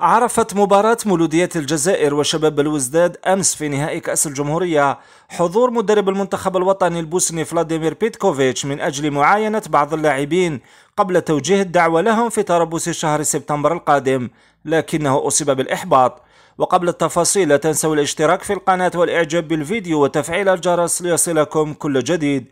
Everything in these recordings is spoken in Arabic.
عرفت مباراة مولودية الجزائر وشباب بلوزداد أمس في نهائي كأس الجمهورية حضور مدرب المنتخب الوطني البوسني فلاديمير بيتكوفيتش من أجل معاينة بعض اللاعبين قبل توجيه الدعوة لهم في تربص شهر سبتمبر القادم لكنه أصيب بالإحباط وقبل التفاصيل لا تنسوا الاشتراك في القناة والإعجاب بالفيديو وتفعيل الجرس ليصلكم كل جديد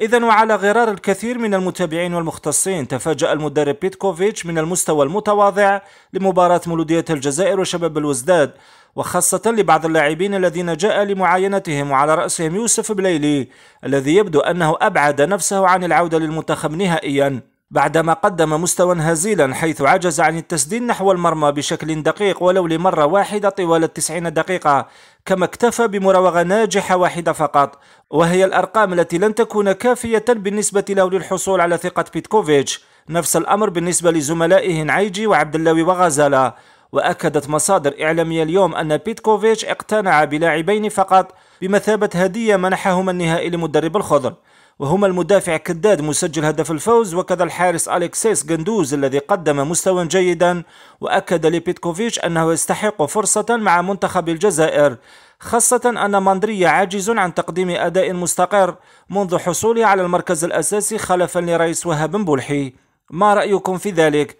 إذا وعلى غرار الكثير من المتابعين والمختصين تفاجأ المدرب بيتكوفيتش من المستوى المتواضع لمباراة مولودية الجزائر وشباب الوزداد وخاصة لبعض اللاعبين الذين جاء لمعاينتهم وعلى رأسهم يوسف بليلي الذي يبدو أنه أبعد نفسه عن العودة للمنتخب نهائياً بعدما قدم مستوى هزيلا حيث عجز عن التسديد نحو المرمى بشكل دقيق ولو لمرة واحدة طوال التسعين دقيقة كما اكتفى بمراوغة ناجحة واحدة فقط وهي الأرقام التي لن تكون كافية بالنسبة له للحصول على ثقة بيتكوفيتش نفس الأمر بالنسبة لزملائه نعيجي وعبد اللوي وغزالة وأكدت مصادر إعلامية اليوم أن بيتكوفيتش اقتنع بلاعبين فقط بمثابة هدية منحهما النهائي لمدرب الخضر وهما المدافع كداد مسجل هدف الفوز وكذا الحارس أليكسيس جندوز الذي قدم مستوى جيدا وأكد لبيتكوفيتش أنه يستحق فرصة مع منتخب الجزائر خاصة أن ماندريا عاجز عن تقديم أداء مستقر منذ حصوله على المركز الأساسي خلفا لرئيس وهاب بولحي ما رأيكم في ذلك؟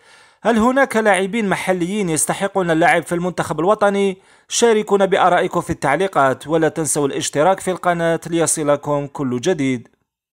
هل هناك لاعبين محليين يستحقون اللعب في المنتخب الوطني؟ شاركونا بآرائكم في التعليقات ولا تنسوا الاشتراك في القناة ليصلكم كل جديد